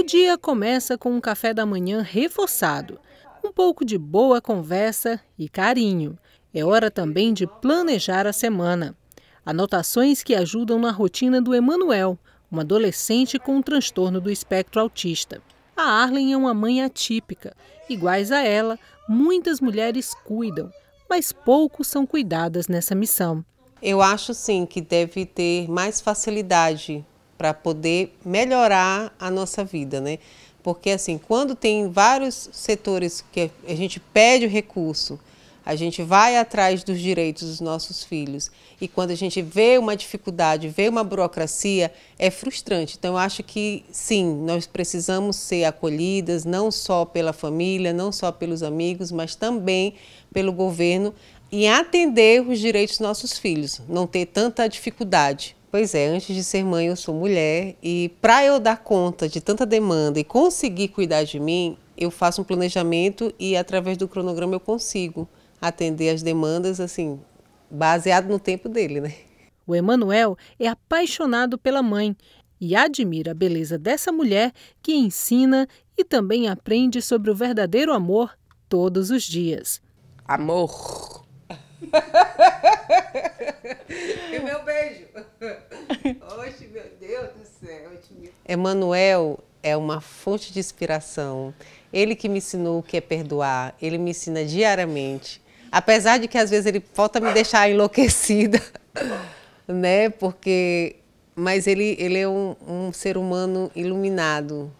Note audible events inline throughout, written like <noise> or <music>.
O dia começa com um café da manhã reforçado, um pouco de boa conversa e carinho. É hora também de planejar a semana. Anotações que ajudam na rotina do Emanuel, uma adolescente com um transtorno do espectro autista. A Arlen é uma mãe atípica. Iguais a ela, muitas mulheres cuidam, mas poucos são cuidadas nessa missão. Eu acho sim que deve ter mais facilidade para poder melhorar a nossa vida, né? Porque assim, quando tem vários setores que a gente pede o recurso, a gente vai atrás dos direitos dos nossos filhos. E quando a gente vê uma dificuldade, vê uma burocracia, é frustrante. Então, eu acho que sim, nós precisamos ser acolhidas, não só pela família, não só pelos amigos, mas também pelo governo, em atender os direitos dos nossos filhos, não ter tanta dificuldade. Pois é, antes de ser mãe eu sou mulher e para eu dar conta de tanta demanda e conseguir cuidar de mim, eu faço um planejamento e através do cronograma eu consigo atender as demandas assim, baseado no tempo dele, né? O Emanuel é apaixonado pela mãe e admira a beleza dessa mulher que ensina e também aprende sobre o verdadeiro amor todos os dias. Amor e meu beijo. Oxe, meu Deus do céu. Emanuel é uma fonte de inspiração. Ele que me ensinou o que é perdoar. Ele me ensina diariamente. Apesar de que às vezes ele falta me deixar enlouquecida, <laughs> né? Porque. Mas ele, ele é um, um ser humano iluminado.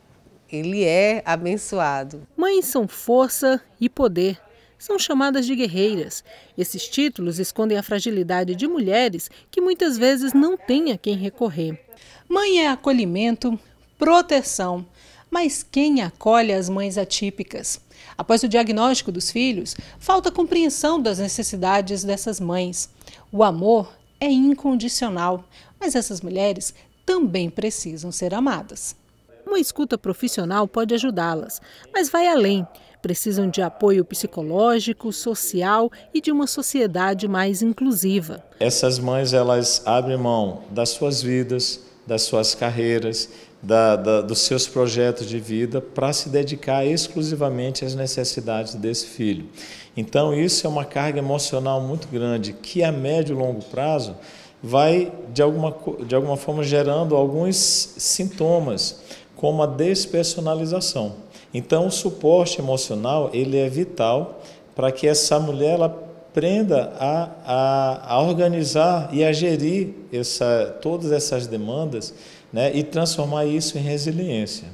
Ele é abençoado. Mães são força e poder são chamadas de guerreiras. Esses títulos escondem a fragilidade de mulheres que muitas vezes não têm a quem recorrer. Mãe é acolhimento, proteção. Mas quem acolhe as mães atípicas? Após o diagnóstico dos filhos, falta compreensão das necessidades dessas mães. O amor é incondicional, mas essas mulheres também precisam ser amadas. Uma escuta profissional pode ajudá-las, mas vai além precisam de apoio psicológico, social e de uma sociedade mais inclusiva. Essas mães elas abrem mão das suas vidas, das suas carreiras, da, da, dos seus projetos de vida para se dedicar exclusivamente às necessidades desse filho. Então, isso é uma carga emocional muito grande que, a médio e longo prazo, vai de alguma, de alguma forma gerando alguns sintomas, como a despersonalização. Então, o suporte emocional ele é vital para que essa mulher ela aprenda a, a, a organizar e a gerir essa, todas essas demandas né, e transformar isso em resiliência.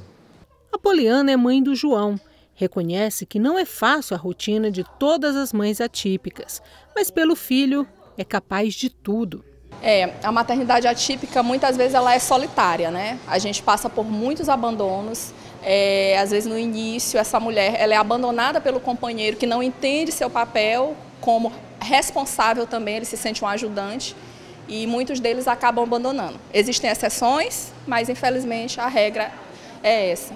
A Poliana é mãe do João. Reconhece que não é fácil a rotina de todas as mães atípicas, mas pelo filho é capaz de tudo. É, a maternidade atípica muitas vezes ela é solitária, né? A gente passa por muitos abandonos. É, às vezes no início essa mulher ela é abandonada pelo companheiro que não entende seu papel como responsável também, ele se sente um ajudante e muitos deles acabam abandonando. Existem exceções, mas infelizmente a regra é essa.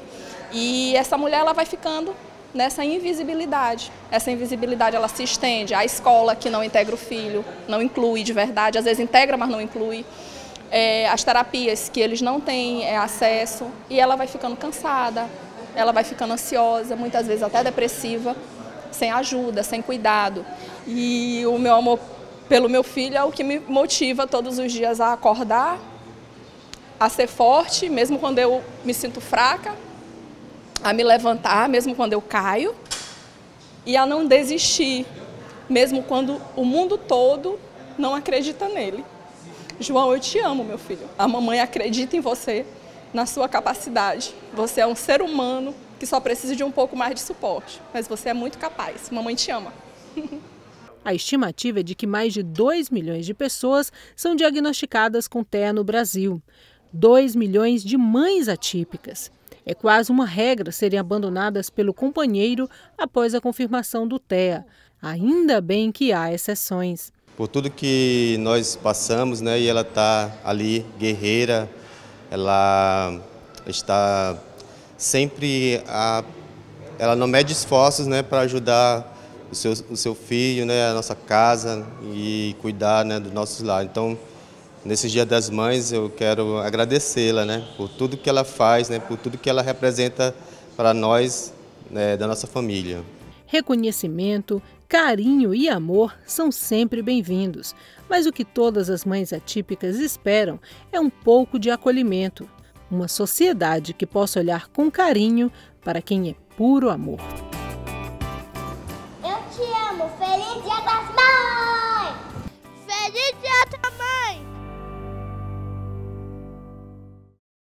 E essa mulher ela vai ficando nessa invisibilidade. Essa invisibilidade ela se estende à escola que não integra o filho, não inclui de verdade, às vezes integra, mas não inclui. É, as terapias que eles não têm é, acesso e ela vai ficando cansada, ela vai ficando ansiosa, muitas vezes até depressiva, sem ajuda, sem cuidado. E o meu amor pelo meu filho é o que me motiva todos os dias a acordar, a ser forte, mesmo quando eu me sinto fraca, a me levantar, mesmo quando eu caio, e a não desistir, mesmo quando o mundo todo não acredita nele. João, eu te amo, meu filho. A mamãe acredita em você, na sua capacidade. Você é um ser humano que só precisa de um pouco mais de suporte, mas você é muito capaz. Mamãe te ama. <laughs> A estimativa é de que mais de 2 milhões de pessoas são diagnosticadas com TEA no Brasil. 2 milhões de mães atípicas. É quase uma regra serem abandonadas pelo companheiro após a confirmação do TEA. Ainda bem que há exceções. Por tudo que nós passamos, né, e ela está ali guerreira, ela está sempre a, ela não mede esforços, né, para ajudar o seu, o seu filho, né, a nossa casa e cuidar, né, dos nossos lares. Então, Nesse Dia das Mães, eu quero agradecê-la, né, por tudo que ela faz, né, por tudo que ela representa para nós, né, da nossa família. Reconhecimento, carinho e amor são sempre bem-vindos, mas o que todas as mães atípicas esperam é um pouco de acolhimento, uma sociedade que possa olhar com carinho para quem é puro amor. Eu te amo, feliz Dia das Mães!